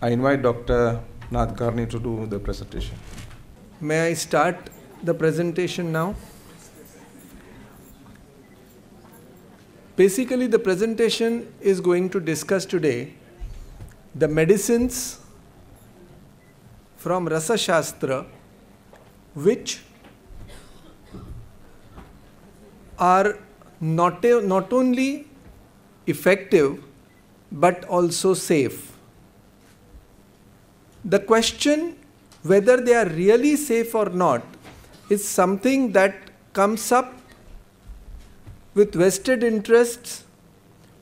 I invite Dr. Nadkarni to do the presentation. May I start the presentation now? Basically, the presentation is going to discuss today the medicines from Rasa Shastra which are not, not only effective but also safe the question whether they are really safe or not is something that comes up with vested interests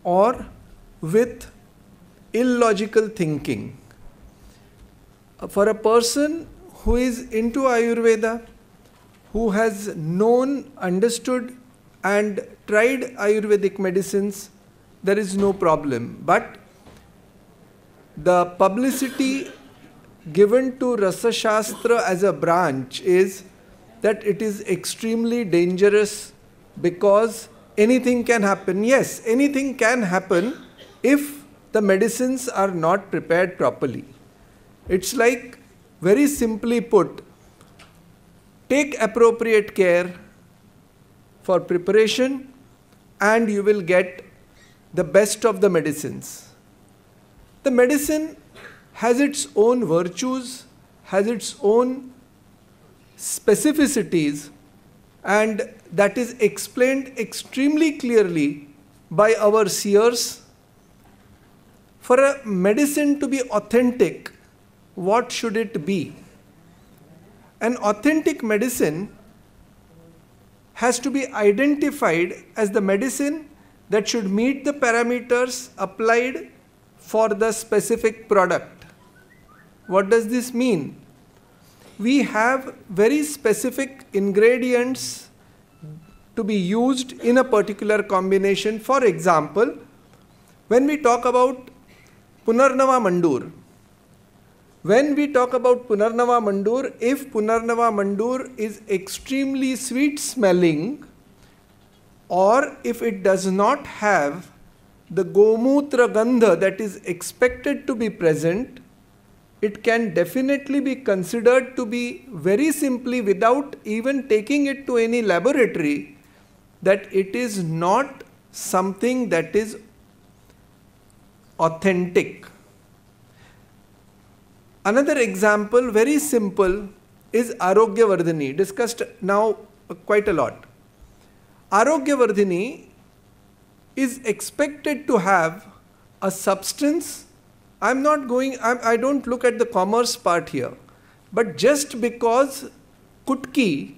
or with illogical thinking. Uh, for a person who is into Ayurveda, who has known, understood, and tried Ayurvedic medicines, there is no problem. But the publicity given to Rasa Shastra as a branch is that it is extremely dangerous because anything can happen. Yes, anything can happen if the medicines are not prepared properly. It's like, very simply put, take appropriate care for preparation and you will get the best of the medicines. The medicine has its own virtues, has its own specificities, and that is explained extremely clearly by our seers. For a medicine to be authentic, what should it be? An authentic medicine has to be identified as the medicine that should meet the parameters applied for the specific product. What does this mean? We have very specific ingredients to be used in a particular combination. For example, when we talk about Punarnava Mandur, when we talk about Punarnava Mandur, if Punarnava Mandur is extremely sweet smelling or if it does not have the Gomutra Gandha that is expected to be present, it can definitely be considered to be very simply without even taking it to any laboratory that it is not something that is authentic. Another example, very simple, is Arogyavardhini, discussed now quite a lot. Arogyavardhini is expected to have a substance I'm not going, I'm, I do not look at the commerce part here. But just because Kutki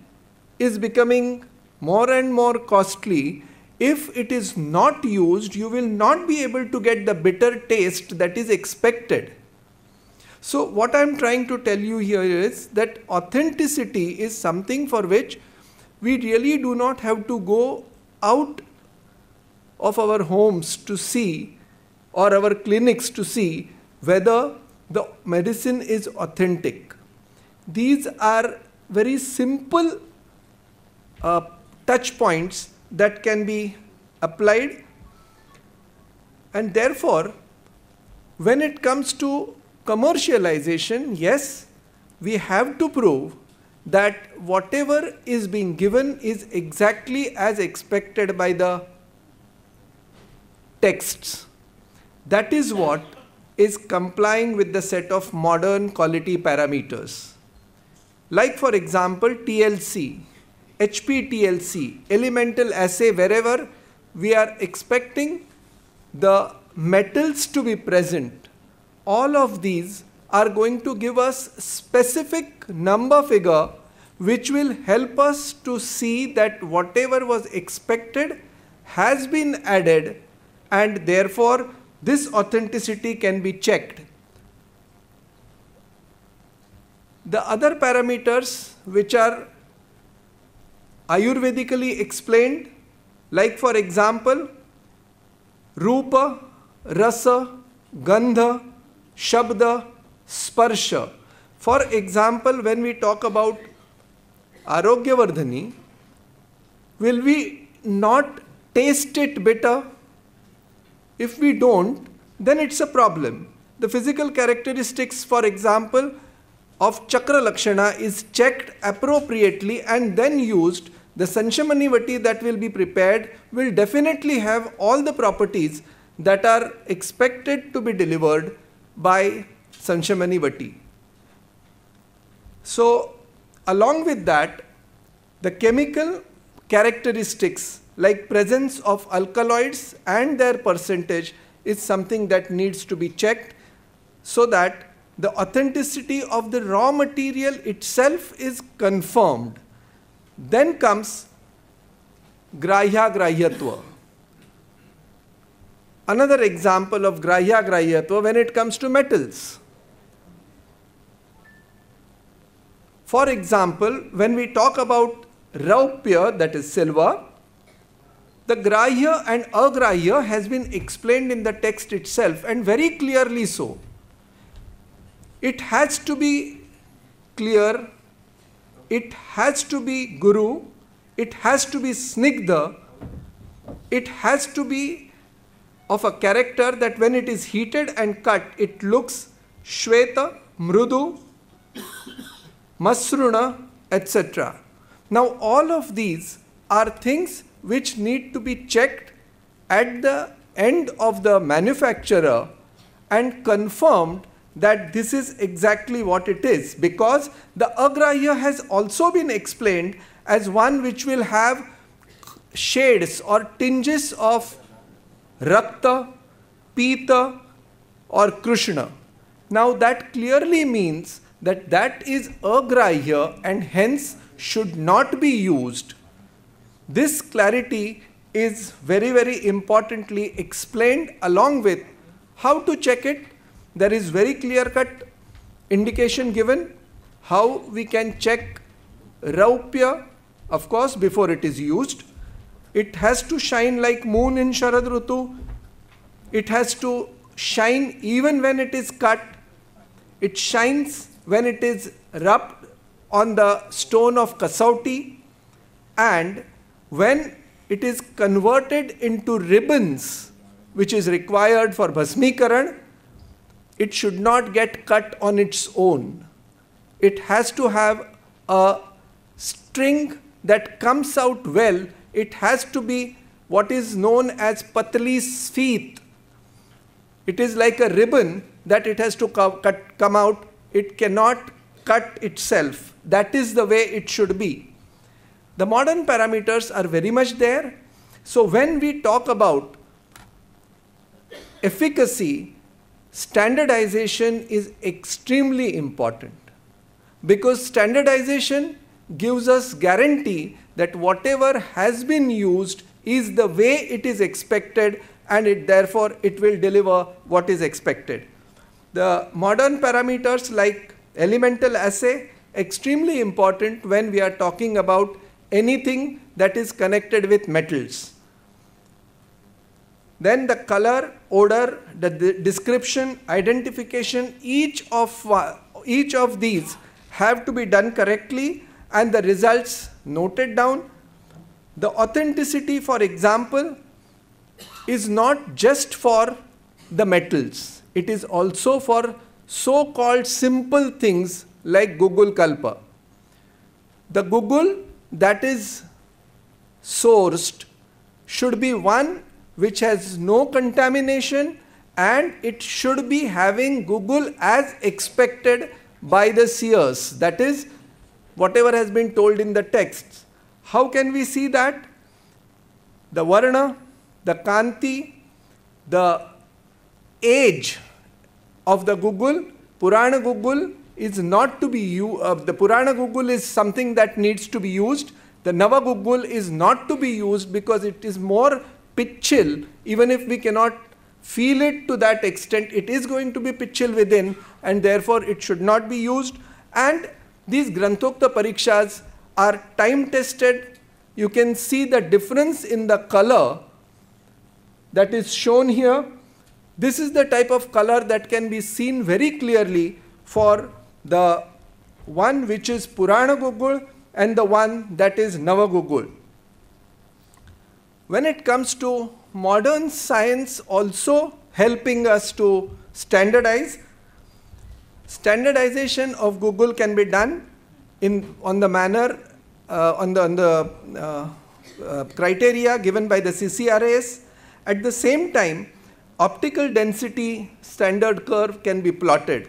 is becoming more and more costly, if it is not used, you will not be able to get the bitter taste that is expected. So, what I am trying to tell you here is that authenticity is something for which we really do not have to go out of our homes to see or our clinics to see whether the medicine is authentic. These are very simple uh, touch points that can be applied and therefore when it comes to commercialization yes we have to prove that whatever is being given is exactly as expected by the texts that is what is complying with the set of modern quality parameters. Like for example, TLC, HPTLC, elemental assay wherever we are expecting the metals to be present. All of these are going to give us specific number figure which will help us to see that whatever was expected has been added and therefore this authenticity can be checked. The other parameters which are Ayurvedically explained, like for example, Rupa, Rasa, Gandha, Shabda, Sparsha. For example, when we talk about Arogyavardhani, will we not taste it better if we don't, then it's a problem. The physical characteristics, for example, of Chakra Lakshana is checked appropriately and then used, the Sanshamanivati that will be prepared will definitely have all the properties that are expected to be delivered by Sanshamanivati. So, along with that, the chemical characteristics like presence of alkaloids and their percentage is something that needs to be checked so that the authenticity of the raw material itself is confirmed. Then comes grahya grahyatva. Another example of grahya grahyatva when it comes to metals. For example, when we talk about raupya, that is silver, the grahya and agrahya has been explained in the text itself and very clearly so. It has to be clear, it has to be guru, it has to be snigdha, it has to be of a character that when it is heated and cut, it looks shweta, mrudu, masruna, etc. Now, all of these are things which need to be checked at the end of the manufacturer and confirmed that this is exactly what it is because the agrahya has also been explained as one which will have shades or tinges of rakta, pita or krishna. Now that clearly means that that is agrahya and hence should not be used this clarity is very, very importantly explained along with how to check it. There is very clear-cut indication given how we can check Raupya, of course, before it is used. It has to shine like moon in Sharad Rutu. It has to shine even when it is cut. It shines when it is rubbed on the stone of Kasauti and when it is converted into ribbons, which is required for bhasmikaran, it should not get cut on its own. It has to have a string that comes out well. It has to be what is known as patli sfeet. It is like a ribbon that it has to co- cut, come out. It cannot cut itself. That is the way it should be. The modern parameters are very much there. So when we talk about efficacy, standardization is extremely important because standardization gives us guarantee that whatever has been used is the way it is expected and it therefore it will deliver what is expected. The modern parameters like elemental assay extremely important when we are talking about anything that is connected with metals. Then the color, odor, the description, identification, each of, uh, each of these have to be done correctly and the results noted down. The authenticity, for example, is not just for the metals. It is also for so-called simple things like Google Kalpa. The Google that is sourced should be one which has no contamination and it should be having Google as expected by the seers. That is, whatever has been told in the texts. How can we see that? The Varna, the Kanti, the age of the Google, Purana Google, is not to be uh, the Purana Gugul is something that needs to be used. The Nava is not to be used because it is more pitchil, even if we cannot feel it to that extent, it is going to be pitchil within and therefore it should not be used. And these Granthokta Parikshas are time tested. You can see the difference in the color that is shown here. This is the type of color that can be seen very clearly for the one which is Purana Gogol and the one that is Navagogol. When it comes to modern science also helping us to standardize, standardization of Google can be done in, on the manner, uh, on the, on the uh, uh, criteria given by the CCRAS. At the same time, optical density standard curve can be plotted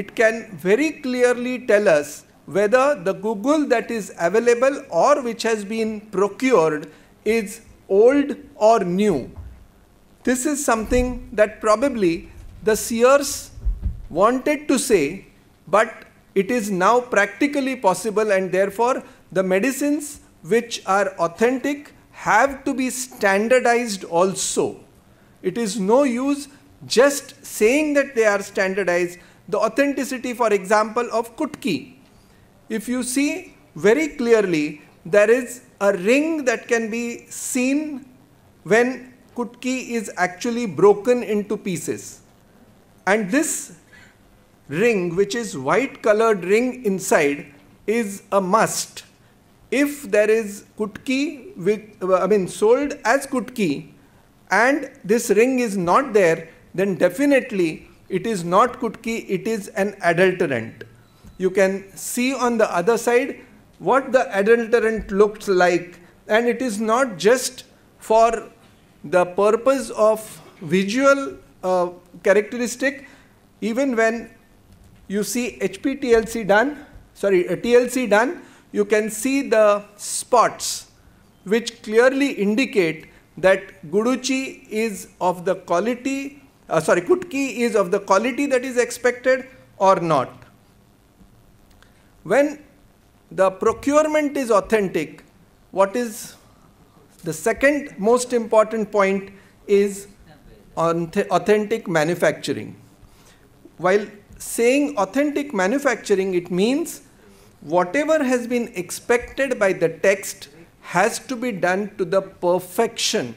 it can very clearly tell us whether the Google that is available or which has been procured is old or new. This is something that probably the seers wanted to say, but it is now practically possible, and therefore the medicines which are authentic have to be standardized also. It is no use just saying that they are standardized the authenticity for example of kutki. If you see very clearly there is a ring that can be seen when kutki is actually broken into pieces and this ring which is white colored ring inside is a must if there is kutki with i mean sold as kutki and this ring is not there then definitely it is not kutki, it is an adulterant. You can see on the other side what the adulterant looks like, and it is not just for the purpose of visual uh, characteristic, even when you see HPTLC done, sorry, uh, TLC done, you can see the spots which clearly indicate that Guruchi is of the quality uh, sorry, kutkey is of the quality that is expected or not. When the procurement is authentic, what is the second most important point is on authentic manufacturing. While saying authentic manufacturing, it means whatever has been expected by the text has to be done to the perfection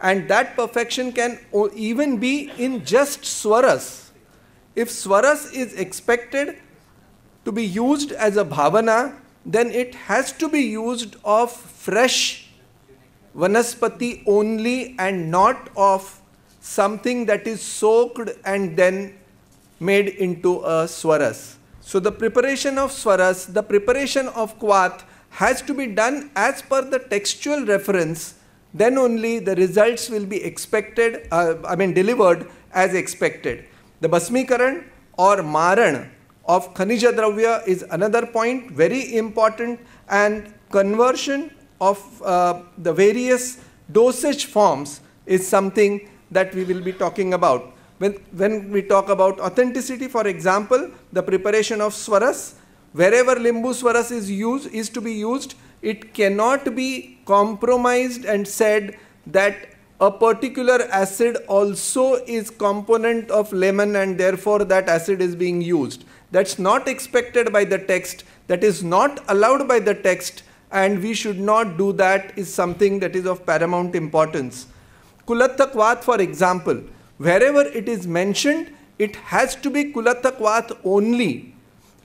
and that perfection can even be in just swaras. If swaras is expected to be used as a bhavana, then it has to be used of fresh vanaspati only and not of something that is soaked and then made into a swaras. So the preparation of swaras, the preparation of kwath has to be done as per the textual reference then only the results will be expected, uh, I mean delivered as expected. The basmikaran or maran of khanija dravya is another point, very important and conversion of uh, the various dosage forms is something that we will be talking about. When, when we talk about authenticity, for example, the preparation of swaras, wherever limbu swaras is used, is to be used, it cannot be compromised and said that a particular acid also is component of lemon and therefore that acid is being used that's not expected by the text that is not allowed by the text and we should not do that is something that is of paramount importance kulattakwat for example wherever it is mentioned it has to be kulattakwat only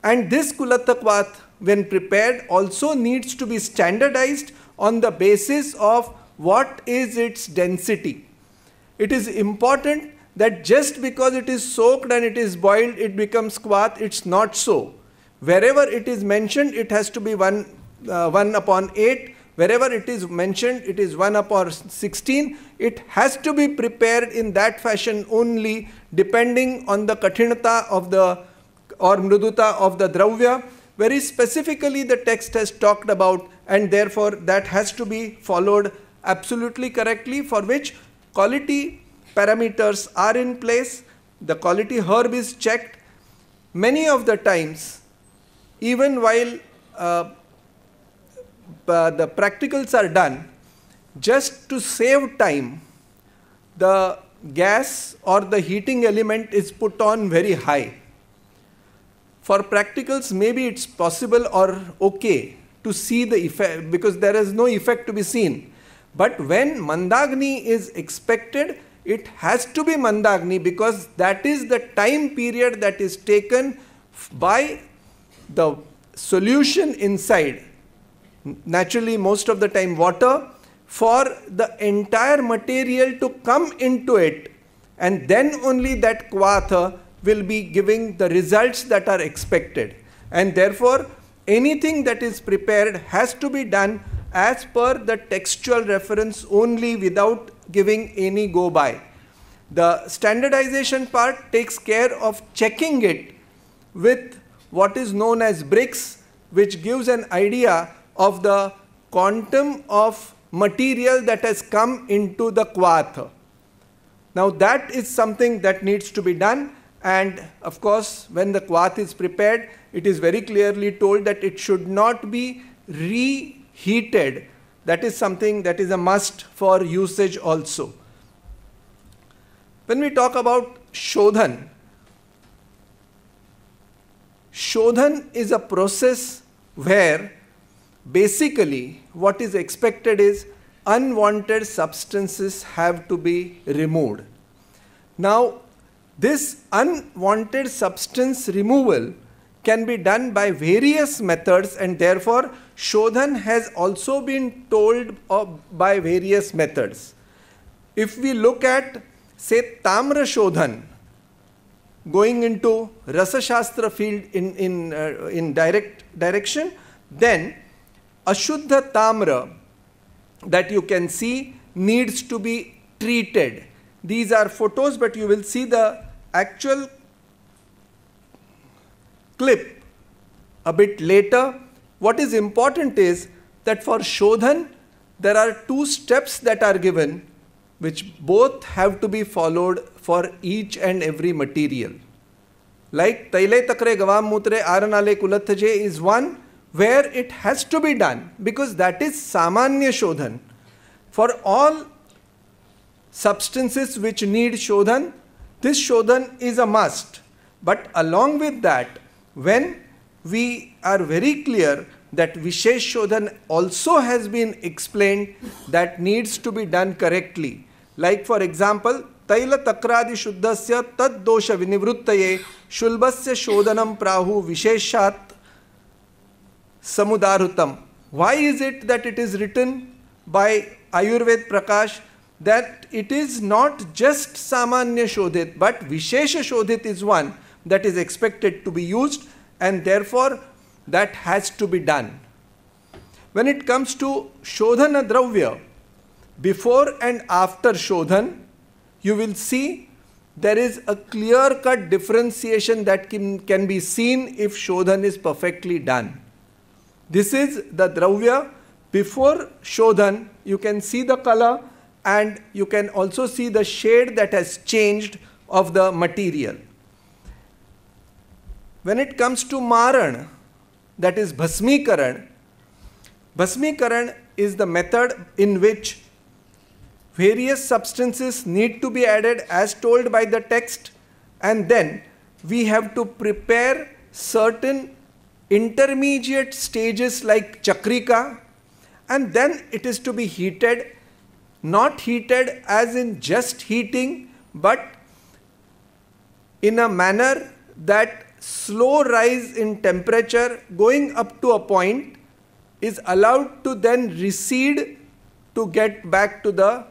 and this kulattakwat when prepared also needs to be standardized on the basis of what is its density. It is important that just because it is soaked and it is boiled, it becomes quath, it's not so. Wherever it is mentioned, it has to be 1, uh, 1 upon 8. Wherever it is mentioned, it is 1 upon 16. It has to be prepared in that fashion only depending on the kathinata of the or mruduta of the dravya very specifically the text has talked about and therefore that has to be followed absolutely correctly for which quality parameters are in place, the quality herb is checked. Many of the times, even while uh, the practicals are done, just to save time, the gas or the heating element is put on very high for practicals, maybe it's possible or okay to see the effect because there is no effect to be seen. But when Mandagni is expected, it has to be Mandagni because that is the time period that is taken by the solution inside. Naturally, most of the time, water for the entire material to come into it, and then only that kwatha will be giving the results that are expected. And therefore, anything that is prepared has to be done as per the textual reference only without giving any go by. The standardization part takes care of checking it with what is known as bricks, which gives an idea of the quantum of material that has come into the quath. Now that is something that needs to be done and of course, when the cloth is prepared, it is very clearly told that it should not be reheated. That is something that is a must for usage also. When we talk about Shodhan, Shodhan is a process where basically what is expected is unwanted substances have to be removed. Now, this unwanted substance removal can be done by various methods and therefore Shodhan has also been told by various methods. If we look at say Tamra Shodhan going into Rasa Shastra field in, in, uh, in direct direction, then Ashuddha Tamra that you can see needs to be treated. These are photos but you will see the actual clip a bit later. What is important is that for Shodhan, there are two steps that are given, which both have to be followed for each and every material. Like Taile Takre Gavam Mutre Aranale Kulathaje is one where it has to be done because that is Samanya Shodhan. For all substances which need Shodhan, This Shodhan is a must, but along with that, when we are very clear that Vishesh Shodhan also has been explained that needs to be done correctly. Like for example, तैल तक्रादि शुद्धस्य तद दोष विनिवृत्तये शुल्बस्य शोधनं प्राहु विशेषात् समुदारुतम why is it that it is written by Ayurveda Prakash that it is not just Samanya Shodhit but Vishesha Shodhit is one that is expected to be used and therefore that has to be done. When it comes to Shodhana Dravya, before and after Shodhan, you will see there is a clear cut differentiation that can, can be seen if Shodhan is perfectly done. This is the Dravya. Before Shodhan, you can see the color and you can also see the shade that has changed of the material. When it comes to Maran, that is Bhasmikaran, Bhasmikaran is the method in which various substances need to be added as told by the text and then we have to prepare certain intermediate stages like chakrika and then it is to be heated not heated as in just heating, but in a manner that slow rise in temperature going up to a point is allowed to then recede to get back to the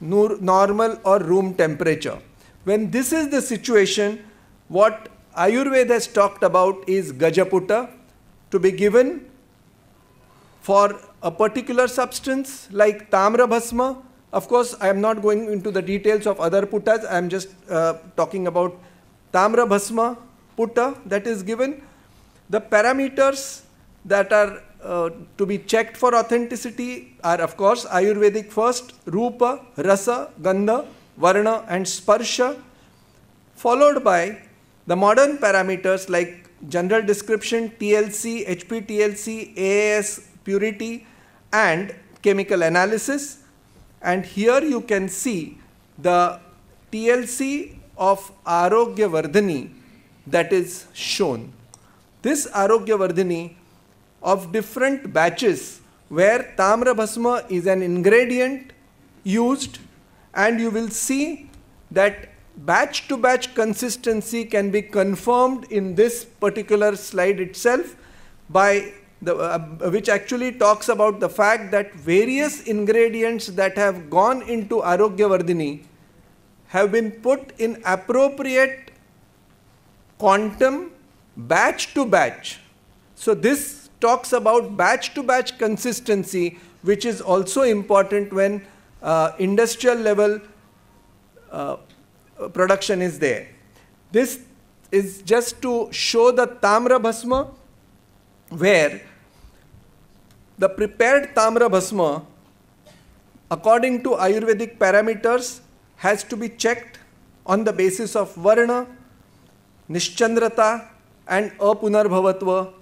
normal or room temperature. When this is the situation, what Ayurveda has talked about is Gajaputta to be given for a particular substance like tamra bhasma, Of course, I am not going into the details of other puttas. I am just uh, talking about tamra bhasma putta that is given. The parameters that are uh, to be checked for authenticity are of course Ayurvedic first, rupa, rasa, gandha, varna and sparsha followed by the modern parameters like general description, TLC, HPTLC, AS, purity and chemical analysis. And here you can see the TLC of Arogyavardhini that is shown. This Arogyavardhini of different batches where Tamrabhasma is an ingredient used and you will see that batch to batch consistency can be confirmed in this particular slide itself by the, uh, uh, which actually talks about the fact that various ingredients that have gone into Arogyavardhini have been put in appropriate quantum batch to batch. So this talks about batch to batch consistency which is also important when uh, industrial level uh, production is there. This is just to show the Tamra Bhasma where the prepared bhasma, according to ayurvedic parameters has to be checked on the basis of varna nishchandrata and apunarbhavatva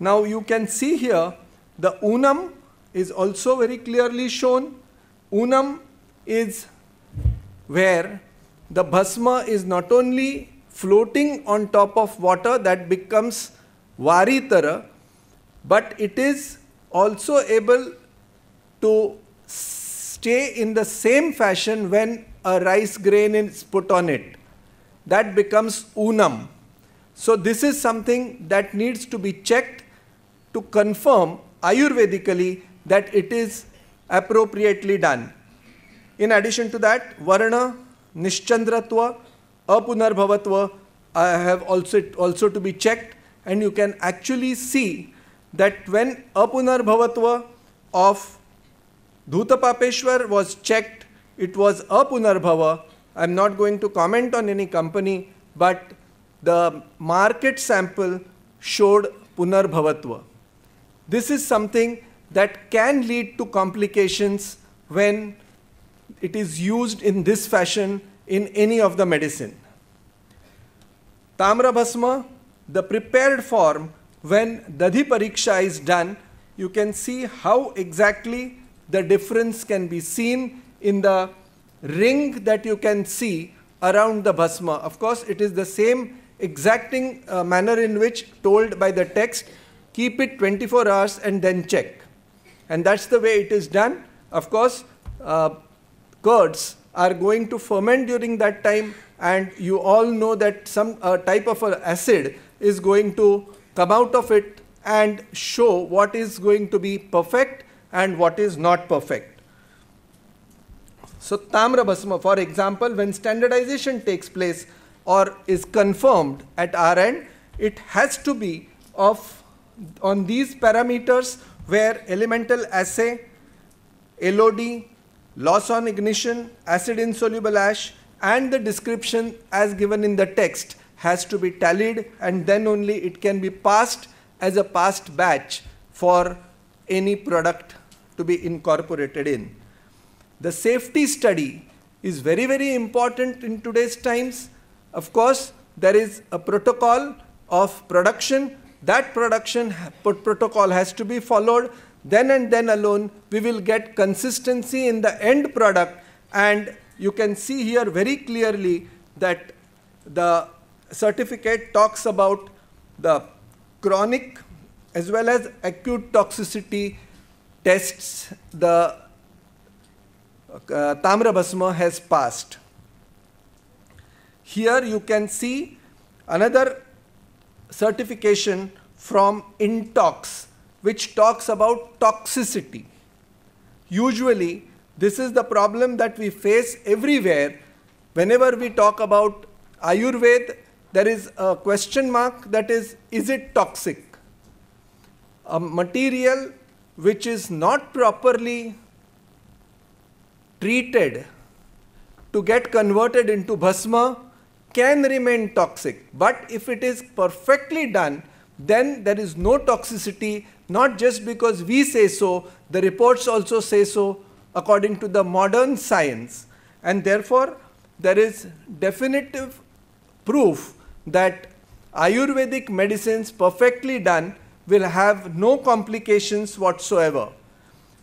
now you can see here the unam is also very clearly shown unam is where the bhasma is not only floating on top of water that becomes Varitara, but it is also able to stay in the same fashion when a rice grain is put on it. That becomes unam. So this is something that needs to be checked to confirm Ayurvedically that it is appropriately done. In addition to that, Varna, Nishchandratva, Apunarbhavatva I have also, also to be checked and you can actually see that when bhavatva of Dhutapapeshwar was checked, it was bhava. I'm not going to comment on any company, but the market sample showed bhavatva. This is something that can lead to complications when it is used in this fashion in any of the medicine. Tamrabhasma the prepared form when Dadhi Pariksha is done, you can see how exactly the difference can be seen in the ring that you can see around the bhasma. Of course, it is the same exacting uh, manner in which told by the text, keep it 24 hours and then check. And that's the way it is done. Of course, uh, curds are going to ferment during that time and you all know that some uh, type of acid is going to come out of it and show what is going to be perfect and what is not perfect. So tamra Basma, for example, when standardization takes place or is confirmed at our end, it has to be of on these parameters where elemental assay, LOD, loss on ignition, acid insoluble ash, and the description as given in the text has to be tallied and then only it can be passed as a passed batch for any product to be incorporated in. The safety study is very, very important in today's times. Of course, there is a protocol of production. That production protocol has to be followed. Then and then alone, we will get consistency in the end product. And you can see here very clearly that the certificate talks about the chronic as well as acute toxicity tests the uh, Basma has passed. Here you can see another certification from Intox, which talks about toxicity. Usually, this is the problem that we face everywhere whenever we talk about Ayurveda there is a question mark that is, is it toxic? A material which is not properly treated to get converted into bhasma can remain toxic. But if it is perfectly done, then there is no toxicity, not just because we say so, the reports also say so according to the modern science. And therefore, there is definitive proof that Ayurvedic medicines perfectly done will have no complications whatsoever.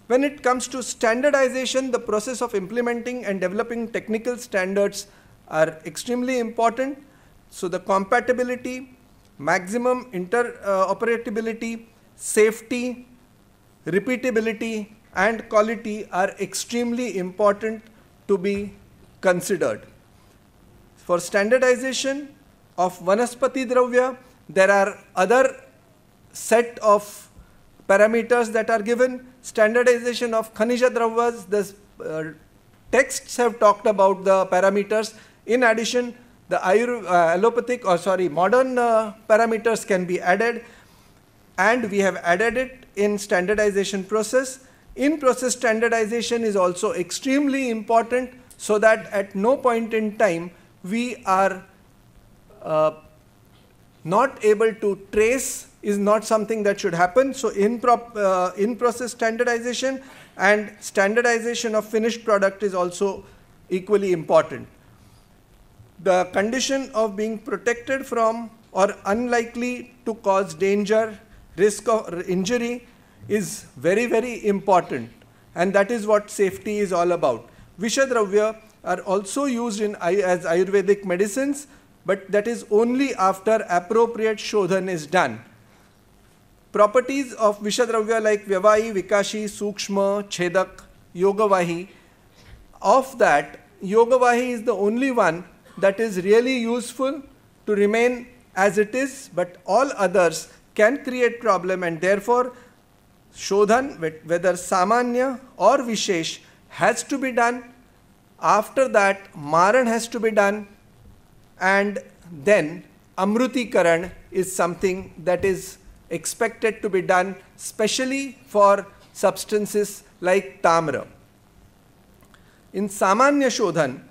When it comes to standardization, the process of implementing and developing technical standards are extremely important. So the compatibility, maximum interoperability, uh, safety, repeatability and quality are extremely important to be considered. For standardization, of vanaspati dravya, there are other set of parameters that are given, standardization of khanija dravyas, the uh, texts have talked about the parameters. In addition, the Ayur, uh, allopathic or sorry, modern uh, parameters can be added and we have added it in standardization process. In process standardization is also extremely important so that at no point in time we are uh, not able to trace is not something that should happen. So in, uh, in process standardization and standardization of finished product is also equally important. The condition of being protected from or unlikely to cause danger, risk of injury is very, very important. And that is what safety is all about. Vishadravya are also used in, as Ayurvedic medicines but that is only after appropriate shodhan is done. Properties of Vishadravya like Vyavahi, Vikashi, Sukshma, Chedak, Yogavahi, of that, Yogavahi is the only one that is really useful to remain as it is, but all others can create problem and therefore Shodhan, whether Samanya or Vishesh, has to be done. After that, Maran has to be done and then Amrutikaran is something that is expected to be done specially for substances like Tamra. In Samanya Shodhan,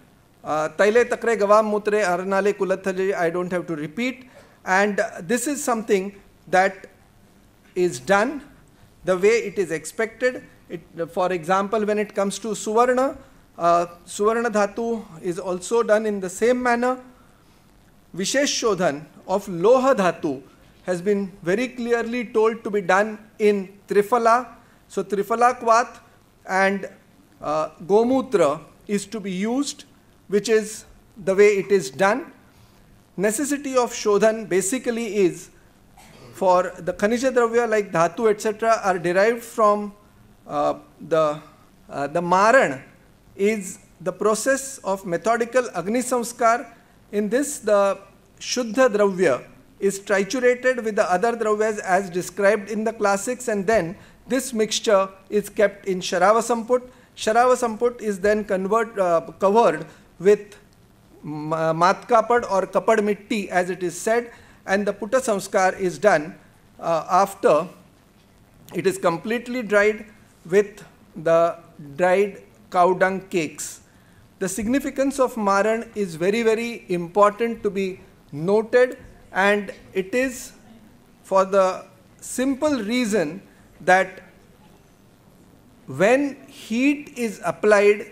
uh, Taile Takre Gavam Mutre Arnale Kulathale, I don't have to repeat. And this is something that is done the way it is expected. It, for example, when it comes to Suvarna, uh, Suvarna Dhatu is also done in the same manner. Vishesh Shodhan of Loha Dhatu has been very clearly told to be done in Trifala. So Trifala Kwat and uh, Gomutra is to be used, which is the way it is done. Necessity of Shodhan basically is for the Khanija Dravya like Dhatu etc. are derived from uh, the, uh, the Maran is the process of methodical Agni Samskar in this, the Shuddha Dravya is triturated with the other Dravyas as described in the classics and then this mixture is kept in Sharavasamput. Sharavasamput is then convert, uh, covered with matkapad or kapad mitti as it is said and the putta samskar is done uh, after it is completely dried with the dried cow dung cakes the significance of Maran is very, very important to be noted and it is for the simple reason that when heat is applied,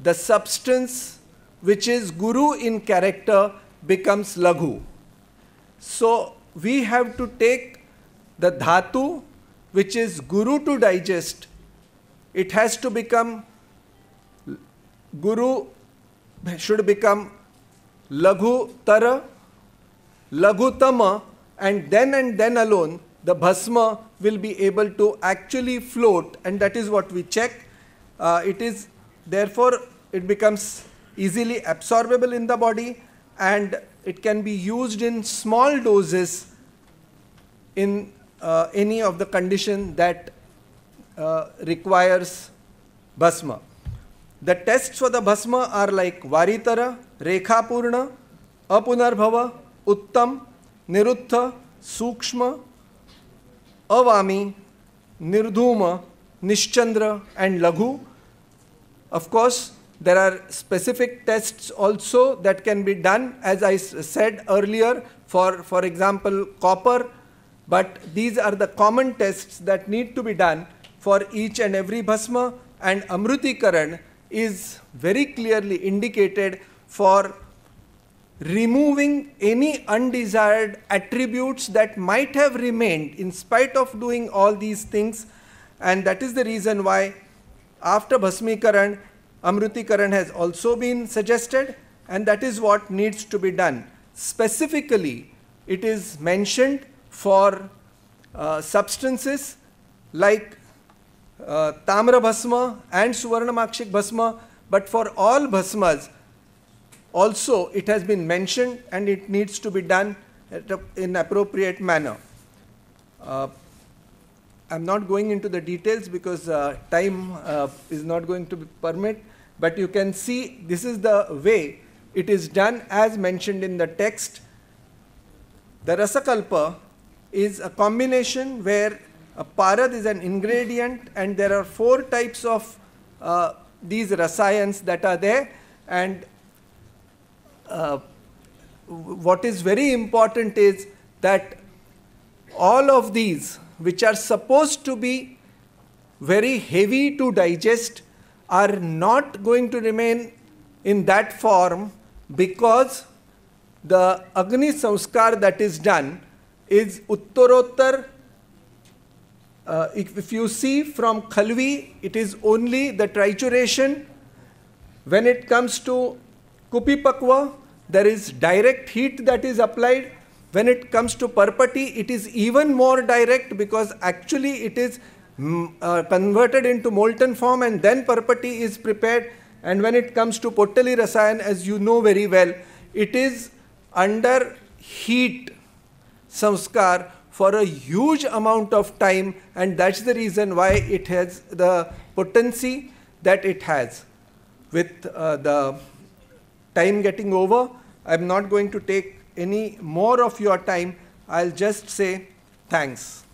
the substance which is Guru in character becomes Laghu. So we have to take the Dhatu which is Guru to digest. It has to become Guru should become Laghutara, Laghutama, and then and then alone the Bhasma will be able to actually float, and that is what we check. Uh, it is therefore it becomes easily absorbable in the body and it can be used in small doses in uh, any of the condition that uh, requires basma. The tests for the Bhasma are like Varitara, Rekhapurna, Apunarbhava, Uttam, Nirutha, Sukshma, Avami, Nirdhuma, Nishchandra, and Laghu. Of course, there are specific tests also that can be done, as I said earlier, for, for example, copper. But these are the common tests that need to be done for each and every Bhasma and Amrutikaran is very clearly indicated for removing any undesired attributes that might have remained in spite of doing all these things and that is the reason why after bhasmikaran amrutikaran has also been suggested and that is what needs to be done specifically it is mentioned for uh, substances like uh, Tamra Bhasma and Suvarnamakshik Bhasma, but for all Bhasmas, also it has been mentioned and it needs to be done in appropriate manner. Uh, I'm not going into the details because uh, time uh, is not going to permit, but you can see this is the way it is done as mentioned in the text. The Rasakalpa is a combination where parad is an ingredient and there are four types of uh, these rasayans that are there and uh, what is very important is that all of these which are supposed to be very heavy to digest are not going to remain in that form because the Agni Sanskar that is done is Uttarotar uh, if, if, you see from Khalvi, it is only the trituration. When it comes to Kupipakwa, there is direct heat that is applied. When it comes to Parpati, it is even more direct because actually it is mm, uh, converted into molten form and then Parpati is prepared. And when it comes to Potali Rasayan, as you know very well, it is under heat samskar for a huge amount of time and that's the reason why it has the potency that it has. With uh, the time getting over, I'm not going to take any more of your time. I'll just say thanks.